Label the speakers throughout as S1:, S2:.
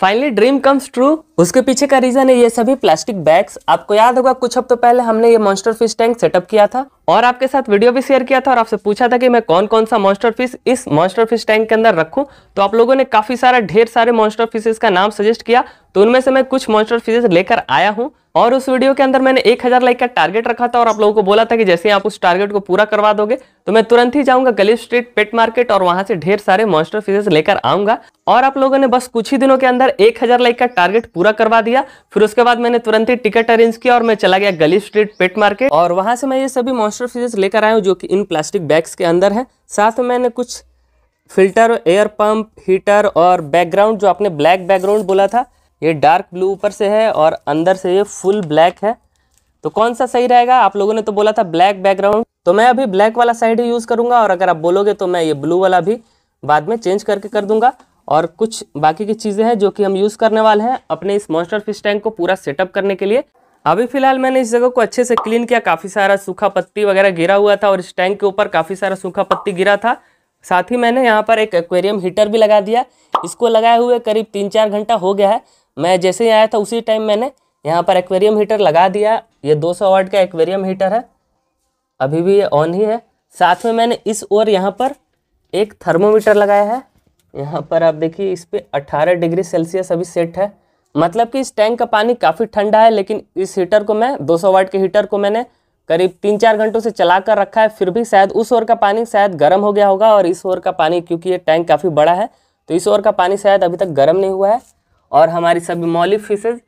S1: Finally, dream comes true उसके पीछे का रीजन है ये सभी प्लास्टिक बैग्स आपको याद होगा कुछ हफ्तों पहले हमने ये मॉन्स्टर फिश टैंक सेटअप किया था और आपके साथ वीडियो भी शेयर किया था और आपसे पूछा था कि मैं कौन कौन सा मॉन्स्टर फिश इस मॉन्स्टर फिश टैंक के अंदर रखूं तो आप लोगों ने काफी सारा ढेर सारे मॉन्स्टर फिशेस का नाम सजेस्ट किया तो उनमें से मैं कुछ मॉन्स्टर फिशेज लेकर आया हूँ और उस वीडियो के अंदर मैंने एक हजार लाइक का टारगेट रखा था और आप लोगों को बोला था कि जैसे आप उस टारगेट को पूरा करवा दोगे तो मैं तुरंत ही जाऊंगा गली स्ट्रीट पेट मार्केट और वहां से ढेर सारे मॉन्स्टर फिशेज लेकर आऊंगा और आप लोगों ने बस कुछ ही दिनों के अंदर एक हजार लाइक का टारगेट पूरा पूरा करवा दिया फिर उसके बाद मैंने तुरंत ही टिकट अरेंज किया और मैं चला गया गली स्ट्रीट पेट मार्केट और वहाँ से मैं ये सभी मॉन्स्टर फिशेज लेकर आया हूँ जो कि इन प्लास्टिक बैग्स के अंदर है साथ में मैंने कुछ फिल्टर एयर पंप हीटर और बैकग्राउंड जो आपने ब्लैक बैकग्राउंड बोला था ये डार्क ब्लू ऊपर से है और अंदर से ये फुल ब्लैक है तो कौन सा सही रहेगा आप लोगों ने तो बोला था ब्लैक बैकग्राउंड तो मैं अभी ब्लैक वाला साइड ही यूज़ करूँगा और अगर आप बोलोगे तो मैं ये ब्लू वाला भी बाद में चेंज करके कर दूंगा और कुछ बाकी की चीज़ें हैं जो कि हम यूज़ करने वाले हैं अपने इस मॉन्स्टर फिश टैंक को पूरा सेटअप करने के लिए अभी फिलहाल मैंने इस जगह को अच्छे से क्लीन किया काफ़ी सारा सूखा पत्ती वगैरह गिरा हुआ था और इस टैंक के ऊपर काफ़ी सारा सूखा पत्ती गिरा था साथ ही मैंने यहाँ पर एक एक्वेरियम हीटर भी लगा दिया इसको लगाए हुए करीब तीन चार घंटा हो गया है मैं जैसे ही आया था उसी टाइम मैंने यहाँ पर एक्वेरियम हीटर लगा दिया ये 200 सौ वाट का एक्वेरियम हीटर है अभी भी ये ऑन ही है साथ में मैंने इस ओर यहाँ पर एक थर्मोमीटर लगाया है यहाँ पर आप देखिए इस पर अट्ठारह डिग्री सेल्सियस अभी सेट है मतलब कि इस टैंक का पानी काफ़ी ठंडा है लेकिन इस हीटर को मैं 200 वाट के हीटर को मैंने करीब तीन चार घंटों से चला कर रखा है फिर भी शायद उस ओर का पानी शायद गर्म हो गया होगा और इस ओर का पानी क्योंकि ये टैंक काफ़ी बड़ा है तो इस ओर का पानी शायद अभी तक गर्म नहीं हुआ है और हमारी सभी मौलिक फिशेज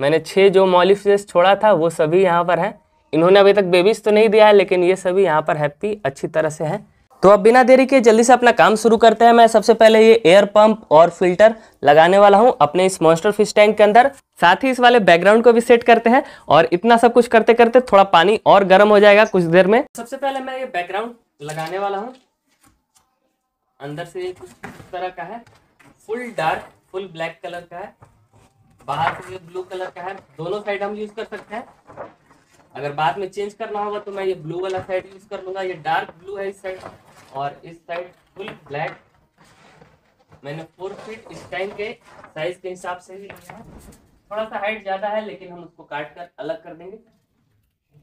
S1: मैंने छः जो मौलिक फिशेज छोड़ा था वो सभी यहाँ पर हैं इन्होंने अभी तक बेबीज तो नहीं दिया है लेकिन ये सभी यहाँ पर हैप्पी अच्छी तरह से हैं तो अब बिना देरी के जल्दी से अपना काम शुरू करते हैं मैं सबसे पहले ये एयर पंप और फिल्टर लगाने वाला हूं अपने इस मॉन्स्टर फिश टैंक के अंदर साथ ही इस वाले बैकग्राउंड को भी सेट करते हैं और इतना सब कुछ करते करते थोड़ा पानी और गर्म हो जाएगा कुछ देर में सबसे पहले मैं ये बैकग्राउंड लगाने वाला हूँ अंदर से कुछ तरह का है full dark full black colour का है बाहर से ये ब्लू कलर का है दोनों साइड हम यूज कर सकते हैं अगर बाद में चेंज करना होगा तो मैं ये ब्लू वाला साइड यूज कर लूंगा ये डार्क ब्लू है इस साइड और इस साइड फुल ब्लैक मैंने फोर फीट इस टाइम के साइज के हिसाब से ही लिया है थोड़ा सा हाइट ज़्यादा है लेकिन हम उसको काट कर अलग कर देंगे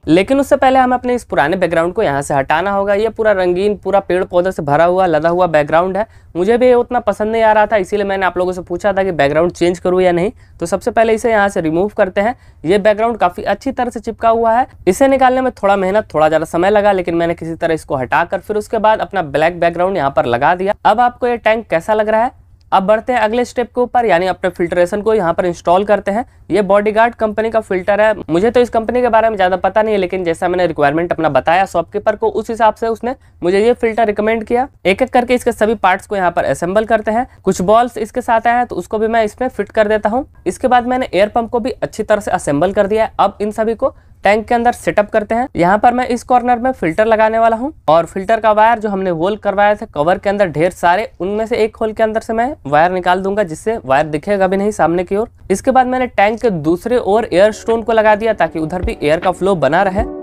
S1: लेकिन उससे पहले हमें अपने इस पुराने बैकग्राउंड को यहाँ से हटाना होगा ये पूरा रंगीन पूरा पेड़ पौधे से भरा हुआ लदा हुआ बैकग्राउंड है मुझे भी उतना पसंद नहीं आ रहा था इसीलिए मैंने आप लोगों से पूछा था कि बैकग्राउंड चेंज करूँ या नहीं तो सबसे पहले इसे यहाँ से रिमूव करते हैं ये बैकग्राउंड काफ़ी अच्छी तरह से चिपका हुआ है इसे निकालने में थोड़ा मेहनत थोड़ा ज़्यादा समय लगा लेकिन मैंने किसी तरह इसको हटाकर फिर उसके बाद अपना ब्लैक बैकग्राउंड यहाँ पर लगा दिया अब आपको ये टैंक कैसा लग रहा है अब बढ़ते हैं अगले स्टेप के ऊपर यानी अपने फिल्ट्रेशन को यहाँ पर इंस्टॉल करते हैं ये बॉडीगार्ड कंपनी का फिल्टर है मुझे तो इस कंपनी के बारे में ज़्यादा पता नहीं है लेकिन जैसा मैंने रिक्वायरमेंट अपना बताया शॉपकीपर को उस हिसाब से उसने मुझे ये फिल्टर रिकमेंड किया एक एक करके इसके सभी पार्ट्स को यहाँ पर असेंबल करते हैं कुछ बॉल्स इसके साथ आए हैं तो उसको भी मैं इसमें फिट कर देता हूँ इसके बाद मैंने एयर पंप को भी अच्छी तरह से असेंबल कर दिया है अब इन सभी को टैंक के अंदर सेटअप करते हैं यहाँ पर मैं इस कॉर्नर में फिल्टर लगाने वाला हूँ और फिल्टर का वायर जो हमने होल करवाया था कवर के अंदर ढेर सारे उनमें से एक होल के अंदर से मैं वायर निकाल दूंगा जिससे वायर दिखेगा भी नहीं सामने की ओर इसके बाद मैंने टैंक के दूसरे ओर एयर स्टोन को लगा दिया ताकि उधर भी एयर का फ्लो बना रहे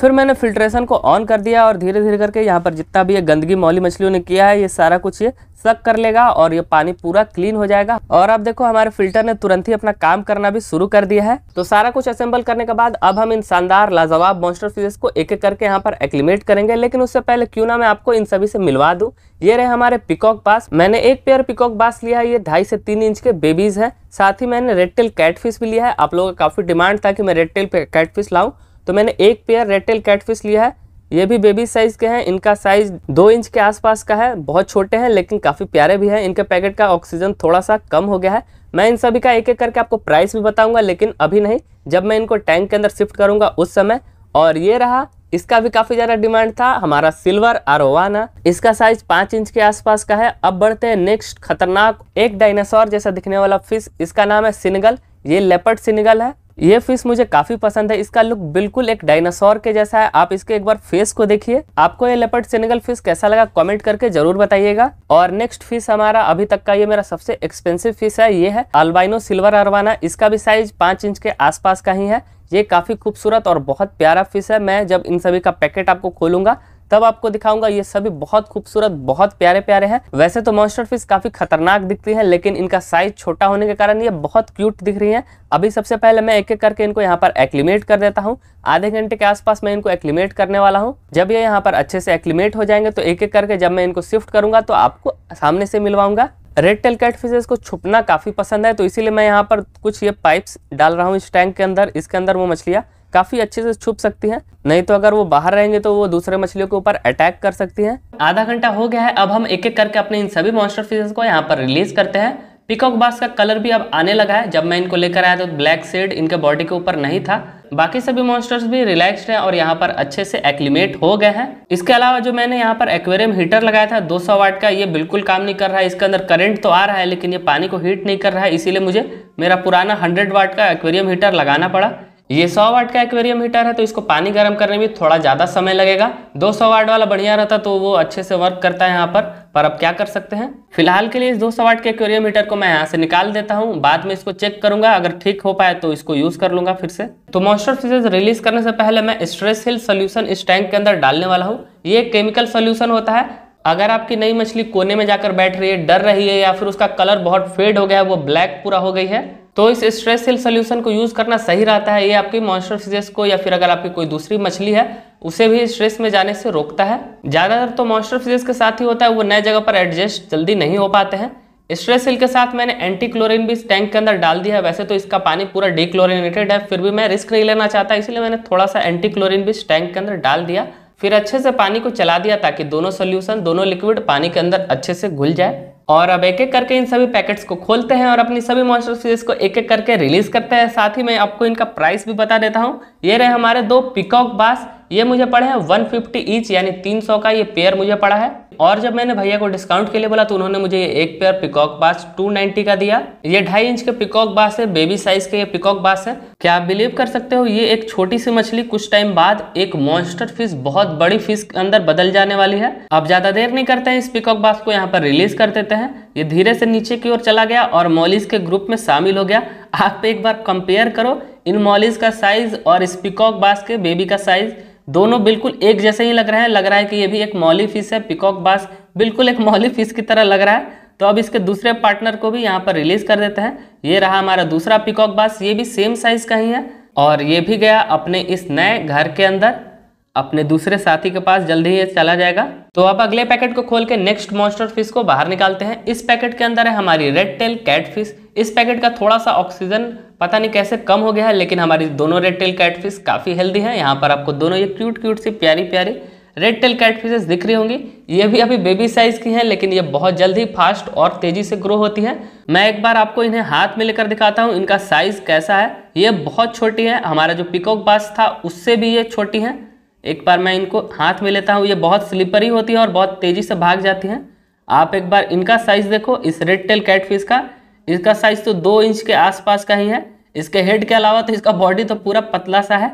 S1: फिर मैंने फिल्ट्रेशन को ऑन कर दिया और धीरे धीरे करके यहाँ पर जितना भी ये गंदगी मौली मछलियों ने किया है ये सारा कुछ ये सक कर लेगा और ये पानी पूरा क्लीन हो जाएगा और अब देखो हमारे फिल्टर ने तुरंत ही अपना काम करना भी शुरू कर दिया है तो सारा कुछ असेंबल करने के बाद अब हम इन शानदार लाजवाब मॉन्स्टर फिजेस को एक एक करके यहाँ पर एक्लिमेट करेंगे लेकिन उससे पहले क्यों ना मैं आपको इन सभी से मिलवा दू ये रहे हमारे पिकॉक बास मैंने एक पेयर पिकॉक बास लिया है ये ढाई से तीन इंच के बेबीज है साथ ही मैंने रेड टेल कैटफिश भी लिया है आप लोगों का काफी डिमांड था कि मैं रेड टेल कैटफिश लाऊं तो मैंने एक पेयर रेटेल कैटफिश लिया है ये भी बेबी साइज़ के हैं इनका साइज़ दो इंच के आसपास का है बहुत छोटे हैं लेकिन काफ़ी प्यारे भी हैं इनके पैकेट का ऑक्सीजन थोड़ा सा कम हो गया है मैं इन सभी का एक एक करके आपको प्राइस भी बताऊंगा लेकिन अभी नहीं जब मैं इनको टैंक के अंदर शिफ्ट करूंगा उस समय और ये रहा इसका भी काफ़ी ज़्यादा डिमांड था हमारा सिल्वर आरोवाना इसका साइज पाँच इंच के आसपास का है अब बढ़ते हैं नेक्स्ट खतरनाक एक डायनासोर जैसा दिखने वाला फिश इसका नाम है सिनगल ये लेपर्ड सिनगल है ये फिश मुझे काफी पसंद है इसका लुक बिल्कुल एक डायनासोर के जैसा है आप इसके एक बार फेस को देखिए आपको ये लेपर्ड सेनेगल फिश कैसा लगा कमेंट करके जरूर बताइएगा और नेक्स्ट फिश हमारा अभी तक का ये मेरा सबसे एक्सपेंसिव फिश है ये है अल्बाइनो सिल्वर अरवाना इसका भी साइज पांच इंच के आसपास का ही है ये काफी खूबसूरत और बहुत प्यारा फिश है मैं जब इन सभी का पैकेट आपको खोलूंगा तब आपको दिखाऊंगा ये सभी बहुत खूबसूरत बहुत प्यारे प्यारे हैं वैसे तो मॉन्स्टर फिश काफी खतरनाक दिखती है लेकिन इनका साइज छोटा होने के कारण ये बहुत क्यूट दिख रही है अभी सबसे पहले मैं एक एक करके इनको यहाँ पर एक्लिमेट कर देता हूँ आधे घंटे के आसपास मैं इनको एक्लिमेट करने वाला हूँ जब ये यहाँ पर अच्छे से एक्लिमेट हो जाएंगे तो एक एक करके जब मैं इनको शिफ्ट करूंगा तो आपको सामने से मिलवाऊंगा रेड टेल कैट फिशेज को छुपना काफ़ी पसंद है तो इसीलिए मैं यहाँ पर कुछ ये पाइप्स डाल रहा हूँ इस टैंक के अंदर इसके अंदर वो मछलियाँ काफ़ी अच्छे से छुप सकती हैं नहीं तो अगर वो बाहर रहेंगे तो वो दूसरे मछलियों के ऊपर अटैक कर सकती हैं आधा घंटा हो गया है अब हम एक एक करके अपने इन सभी मॉन्स्टर फिशेस को यहाँ पर रिलीज करते हैं पिकॉक बास का कलर भी अब आने लगा है जब मैं इनको लेकर आया तो ब्लैक सेड इनके बॉडी के ऊपर नहीं था बाकी सभी मॉन्स्टर्स भी रिलैक्स्ड हैं और यहाँ पर अच्छे से एक्लिमेट हो गए हैं इसके अलावा जो मैंने यहाँ पर एक्वेरियम हीटर लगाया था 200 वाट का ये बिल्कुल काम नहीं कर रहा है इसके अंदर करंट तो आ रहा है लेकिन ये पानी को हीट नहीं कर रहा है इसीलिए मुझे मेरा पुराना 100 वाट का एक्वेरियम हीटर लगाना पड़ा ये 100 वाट का एक्वेरियम हीटर है तो इसको पानी गर्म करने में थोड़ा ज़्यादा समय लगेगा 200 वाट वाला बढ़िया रहता तो वो अच्छे से वर्क करता है यहाँ पर पर अब क्या कर सकते हैं फिलहाल के लिए इस 200 वाट के एक्वेरियम हीटर को मैं यहाँ से निकाल देता हूँ बाद में इसको चेक करूंगा अगर ठीक हो पाए तो इसको यूज़ कर लूंगा फिर से तो मॉइस्चर फिजेज रिलीज करने से पहले मैं स्ट्रेस हिल सोल्यूशन इस टैंक के अंदर डालने वाला हूँ ये केमिकल सोल्यूशन होता है अगर आपकी नई मछली कोने में जाकर बैठ रही है डर रही है या फिर उसका कलर बहुत फेड हो गया है वो ब्लैक पूरा हो गई है तो इस स्ट्रेस सेल सोल्यूशन को यूज़ करना सही रहता है ये आपकी मॉन्स्टर फिजेस को या फिर अगर आपकी कोई दूसरी मछली है उसे भी स्ट्रेस में जाने से रोकता है ज़्यादातर तो मॉन्स्टर फिजेस के साथ ही होता है वो नए जगह पर एडजस्ट जल्दी नहीं हो पाते हैं स्ट्रेस सेल के साथ मैंने एंटी क्लोरिन भी इस टैंक के अंदर डाल दिया है वैसे तो इसका पानी पूरा डीक्लोरिनेटेड है फिर भी मैं रिस्क नहीं लेना चाहता इसलिए मैंने थोड़ा सा एंटी क्लोरिन भी इस टैंक के अंदर डाल दिया फिर अच्छे से पानी को चला दिया ताकि दोनों सोल्यूशन दोनों लिक्विड पानी के अंदर अच्छे से घुल जाए और अब एक एक करके इन सभी पैकेट्स को खोलते हैं और अपनी सभी मॉइस्चर सीरीज को एक एक करके रिलीज करते हैं साथ ही मैं आपको इनका प्राइस भी बता देता हूँ ये रहे हमारे दो पिकॉक बास ये मुझे पड़े हैं 150 फिफ्टी ईच यानी 300 का ये पेयर मुझे पड़ा है और जब मैंने भैया को डिस्काउंट के लिए बोला तो उन्होंने मुझे ये एक पेयर पिकॉक बास 290 का दिया ये ढाई इंच के पिकॉक बास है बेबी साइज के ये पिकॉक बास है क्या आप बिलीव कर सकते हो ये एक छोटी सी मछली कुछ टाइम बाद एक मॉन्स्टर फिश बहुत बड़ी फिश के अंदर बदल जाने वाली है अब ज्यादा देर नहीं करते हैं इस पिकॉक बास को यहाँ पर रिलीज कर देते हैं ये धीरे से नीचे की ओर चला गया और मॉलिस के ग्रुप में शामिल हो गया आप एक बार कंपेयर करो इन मॉलिस का साइज और इस पिकॉक बास के बेबी का साइज दोनों बिल्कुल एक जैसे ही लग रहे हैं लग रहा है कि ये भी एक मौली फिश है पिकॉक बास बिल्कुल एक मौली फिश की तरह लग रहा है तो अब इसके दूसरे पार्टनर को भी यहाँ पर रिलीज कर देते हैं ये रहा हमारा दूसरा पिकॉक बास ये भी सेम साइज का ही है और ये भी गया अपने इस नए घर के अंदर अपने दूसरे साथी के पास जल्दी ही चला जाएगा तो अब अगले पैकेट को खोल के नेक्स्ट मॉन्स्टर फिश को बाहर निकालते हैं इस पैकेट के अंदर है हमारी रेड टेल कैट फिश इस पैकेट का थोड़ा सा ऑक्सीजन पता नहीं कैसे कम हो गया है लेकिन हमारी दोनों रेड टेल कैटफिश काफ़ी हेल्दी है यहाँ पर आपको दोनों ये क्यूट क्यूट सी प्यारी प्यारी रेड टेल कैटफिशेस दिख रही होंगी ये भी अभी बेबी साइज की हैं लेकिन ये बहुत जल्द ही फास्ट और तेजी से ग्रो होती है मैं एक बार आपको इन्हें हाथ में लेकर दिखाता हूँ इनका साइज कैसा है ये बहुत छोटी है हमारा जो पिकॉक बास था उससे भी ये छोटी है एक बार मैं इनको हाथ में लेता हूँ ये बहुत स्लिपरी होती है और बहुत तेजी से भाग जाती है आप एक बार इनका साइज देखो इस रेड टेल कैटफिश का इसका साइज तो दो इंच के आसपास का ही है इसके हेड के अलावा तो इसका बॉडी तो पूरा पतला सा है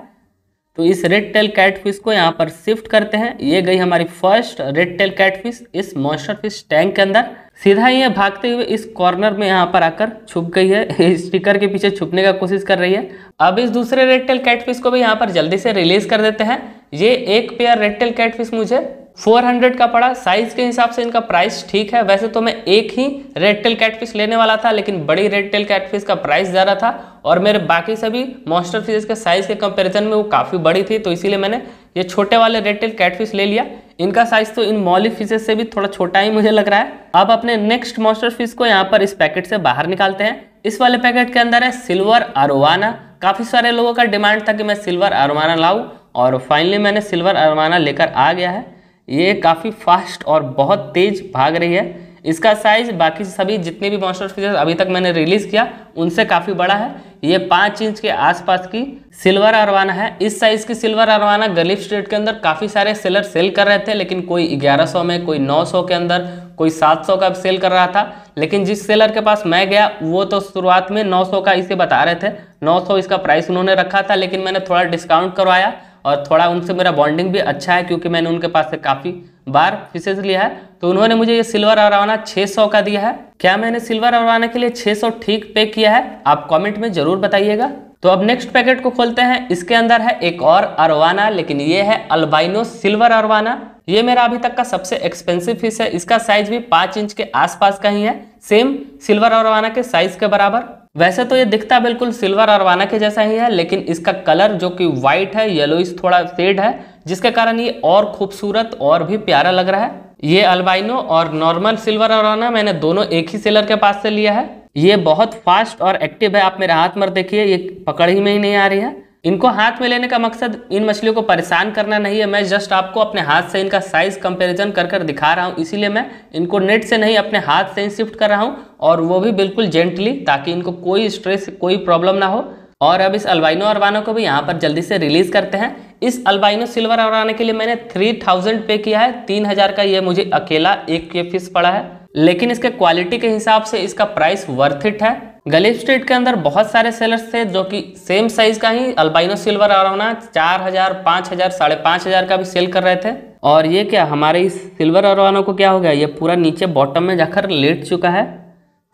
S1: तो इस रेड टेल कैटफिश को यहाँ पर शिफ्ट करते हैं ये गई हमारी फर्स्ट रेड टेल कैटफिश इस मॉइस्टर फिश टैंक के अंदर सीधा ही भागते हुए इस कॉर्नर में यहाँ पर आकर छुप गई है स्टिकर के पीछे छुपने का कोशिश कर रही है अब इस दूसरे रेड टेल कैटफिश को भी यहाँ पर जल्दी से रिलीज कर देते हैं ये एक पेयर रेड टेल कैटफिश मुझे 400 का पड़ा साइज के हिसाब से इनका प्राइस ठीक है वैसे तो मैं एक ही रेड टेल कैटफिश लेने वाला था लेकिन बड़ी रेड टेल कैटफिश का प्राइस ज़्यादा था और मेरे बाकी सभी मॉन्स्टर फिशेज के साइज़ के कंपैरिजन में वो काफ़ी बड़ी थी तो इसीलिए मैंने ये छोटे वाले रेड टेल कैटफिश ले लिया इनका साइज़ तो इन मॉली फिशेज से भी थोड़ा छोटा ही मुझे लग रहा है अब अपने नेक्स्ट मॉन्स्टर फिश को यहाँ पर इस पैकेट से बाहर निकालते हैं इस वाले पैकेट के अंदर है सिल्वर अरवाना काफ़ी सारे लोगों का डिमांड था कि मैं सिल्वर अरवाना लाऊँ और फाइनली मैंने सिल्वर अरवाना लेकर आ गया है ये काफ़ी फास्ट और बहुत तेज भाग रही है इसका साइज बाकी सभी जितने भी मॉन्स्टर फीचर्स अभी तक मैंने रिलीज़ किया उनसे काफ़ी बड़ा है ये पाँच इंच के आसपास की सिल्वर अरवाना है इस साइज़ की सिल्वर अरवाना गलीफ स्ट्रीट के अंदर काफ़ी सारे सेलर सेल कर रहे थे लेकिन कोई 1100 में कोई 900 के अंदर कोई 700 का सेल कर रहा था लेकिन जिस सेलर के पास मैं गया वो तो शुरुआत में नौ का इसे बता रहे थे नौ इसका प्राइस उन्होंने रखा था लेकिन मैंने थोड़ा डिस्काउंट करवाया और थोड़ा उनसे मेरा बॉन्डिंग भी अच्छा है क्योंकि मैंने उनके पास से काफ़ी बार फिशेज लिया है तो उन्होंने मुझे ये सिल्वर अरावाना 600 का दिया है क्या मैंने सिल्वर अरवाना के लिए 600 ठीक पे किया है आप कमेंट में ज़रूर बताइएगा तो अब नेक्स्ट पैकेट को खोलते हैं इसके अंदर है एक और अरवाना लेकिन ये है अल्बाइनो सिल्वर अरवाना ये मेरा अभी तक का सबसे एक्सपेंसिव फिश है इसका साइज भी पाँच इंच के आसपास का ही है सेम सिल्वर अरवाना के साइज के बराबर वैसे तो ये दिखता बिल्कुल सिल्वर अरवाना के जैसा ही है लेकिन इसका कलर जो कि व्हाइट है येलो इस थोड़ा फेड है जिसके कारण ये और खूबसूरत और भी प्यारा लग रहा है ये अल्बाइनो और नॉर्मल सिल्वर अरवाना मैंने दोनों एक ही सेलर के पास से लिया है ये बहुत फास्ट और एक्टिव है आप मेरे हाथ मर देखिए ये पकड़ ही में ही नहीं आ रही है इनको हाथ में लेने का मकसद इन मछलियों को परेशान करना नहीं है मैं जस्ट आपको अपने हाथ से इनका साइज कंपैरिजन कर कर दिखा रहा हूँ इसीलिए मैं इनको नेट से नहीं अपने हाथ से ही शिफ्ट कर रहा हूँ और वो भी बिल्कुल जेंटली ताकि इनको कोई स्ट्रेस कोई प्रॉब्लम ना हो और अब इस अल्बाइनो अरबानो को भी यहाँ पर जल्दी से रिलीज करते हैं इस अल्बाइनो सिल्वर अरबानो के लिए मैंने थ्री थाउजेंड पे किया है तीन हजार का ये मुझे अकेला एक के फीस पड़ा है लेकिन इसके क्वालिटी के हिसाब से इसका प्राइस वर्थ इट है गली स्ट्रीट के अंदर बहुत सारे सेलर्स थे जो कि सेम साइज का ही अल्बाइनो सिल्वर होना चार हजार पाँच हजार साढ़े पाँच हजार का भी सेल कर रहे थे और ये क्या हमारे इस सिल्वर अरवानो को क्या हो गया ये पूरा नीचे बॉटम में जाकर लेट चुका है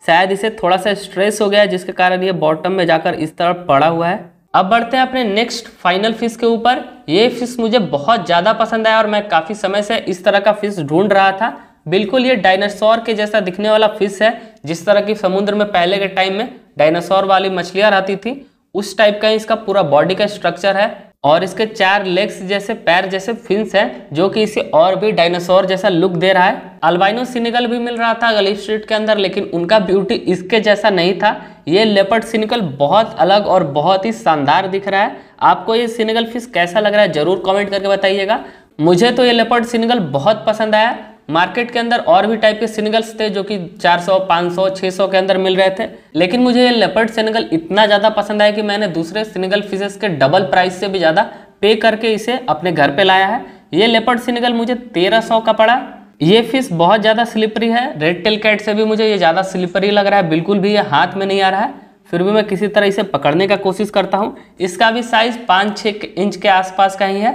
S1: शायद इसे थोड़ा सा स्ट्रेस हो गया जिसके कारण ये बॉटम में जाकर इस तरह पड़ा हुआ है अब बढ़ते हैं अपने नेक्स्ट फाइनल फिश के ऊपर ये फिश मुझे बहुत ज़्यादा पसंद आया और मैं काफ़ी समय से इस तरह का फिश ढूंढ रहा था बिल्कुल ये डायनासोर के जैसा दिखने वाला फिश है जिस तरह की समुद्र में पहले के टाइम में डायनासोर वाली मछलियां रहती थी उस टाइप का इसका पूरा बॉडी का स्ट्रक्चर है और इसके चार लेग्स जैसे पैर जैसे फिंस हैं जो कि इसे और भी डायनासोर जैसा लुक दे रहा है अल्बाइनो सिनिकल भी मिल रहा था गली स्ट्रीट के अंदर लेकिन उनका ब्यूटी इसके जैसा नहीं था ये लेपर्ड सिनिकल बहुत अलग और बहुत ही शानदार दिख रहा है आपको ये सिनिकल फिश कैसा लग रहा है जरूर कॉमेंट करके बताइएगा मुझे तो ये लेपर्ड सिनिकल बहुत पसंद आया मार्केट के अंदर और भी टाइप के सिंगल्स थे जो कि 400, 500, 600 के अंदर मिल रहे थे लेकिन मुझे ये लेपर्ड सिंगल इतना ज़्यादा पसंद आया कि मैंने दूसरे सिंगल फिशेस के डबल प्राइस से भी ज़्यादा पे करके इसे अपने घर पे लाया है ये लेपर्ड सिंगल मुझे 1300 का पड़ा ये फिश बहुत ज़्यादा स्लिपरी है रेड टेल कैट से भी मुझे ये ज़्यादा स्लिपरी लग रहा है बिल्कुल भी ये हाथ में नहीं आ रहा है फिर भी मैं किसी तरह इसे पकड़ने का कोशिश करता हूँ इसका भी साइज़ पाँच छः इंच के आसपास का ही है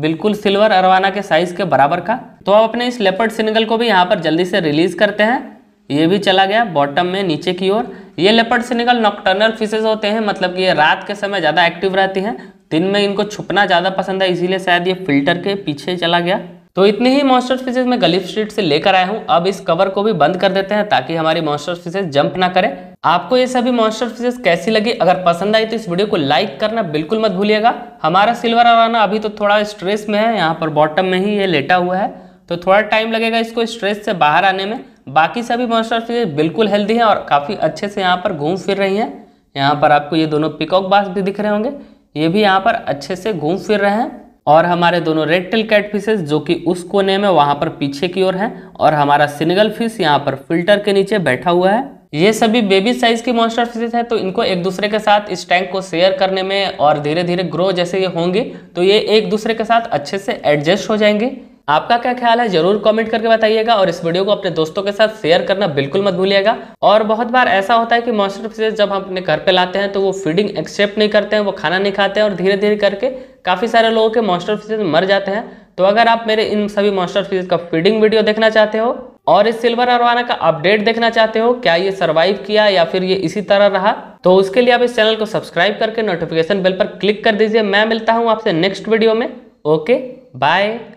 S1: बिल्कुल सिल्वर अरवाना के साइज के बराबर का तो आप अपने इस लेपर्ड सिंगल को भी यहाँ पर जल्दी से रिलीज करते हैं ये भी चला गया बॉटम में नीचे की ओर ये लेपर्ड सिंगल नॉकटर्नल फिशेज होते हैं मतलब कि ये रात के समय ज़्यादा एक्टिव रहती हैं दिन में इनको छुपना ज़्यादा पसंद है इसीलिए शायद ये फिल्टर के पीछे चला गया तो इतनी ही मॉन्स्टर फिशेज में गलीफ स्ट्रीट से लेकर आया हूँ अब इस कवर को भी बंद कर देते हैं ताकि हमारी मॉन्स्टर फिशेज जंप ना करें आपको ये सभी मॉन्स्टर फिशेस कैसी लगी अगर पसंद आई तो इस वीडियो को लाइक करना बिल्कुल मत भूलिएगा हमारा सिल्वर अराना अभी तो थोड़ा स्ट्रेस में है यहाँ पर बॉटम में ही ये लेटा हुआ है तो थोड़ा टाइम लगेगा इसको स्ट्रेस से बाहर आने में बाकी सभी मॉन्स्टर फिशेस बिल्कुल हेल्दी हैं और काफ़ी अच्छे से यहाँ पर घूम फिर रही हैं यहाँ पर आपको ये दोनों पिकॉक बास भी दिख रहे होंगे ये भी यहाँ पर अच्छे से घूम फिर रहे हैं और हमारे दोनों रेड टेल फिशेज जो कि उस कोने में वहाँ पर पीछे की ओर हैं और हमारा सिनगल फिश यहाँ पर फिल्टर के नीचे बैठा हुआ है ये सभी बेबी साइज की मॉन्स्टर फिशेज है तो इनको एक दूसरे के साथ इस टैंक को शेयर करने में और धीरे धीरे ग्रो जैसे ये होंगे तो ये एक दूसरे के साथ अच्छे से एडजस्ट हो जाएंगे आपका क्या ख्याल है जरूर कमेंट करके बताइएगा और इस वीडियो को अपने दोस्तों के साथ शेयर करना बिल्कुल मत भूलिएगा और बहुत बार ऐसा होता है कि मॉन्स्टर फिशेज जब हम अपने घर पे लाते हैं तो वो फीडिंग एक्सेप्ट नहीं करते हैं वो खाना नहीं खाते हैं और धीरे धीरे करके काफ़ी सारे लोगों के मॉन्स्टर फिशेज मर जाते हैं तो अगर आप मेरे इन सभी मॉन्स्टर फिशेज का फीडिंग वीडियो देखना चाहते हो और इस सिल्वर अरवाना का अपडेट देखना चाहते हो क्या ये सरवाइव किया या फिर ये इसी तरह रहा तो उसके लिए आप इस चैनल को सब्सक्राइब करके नोटिफिकेशन बेल पर क्लिक कर दीजिए मैं मिलता हूँ आपसे नेक्स्ट वीडियो में ओके बाय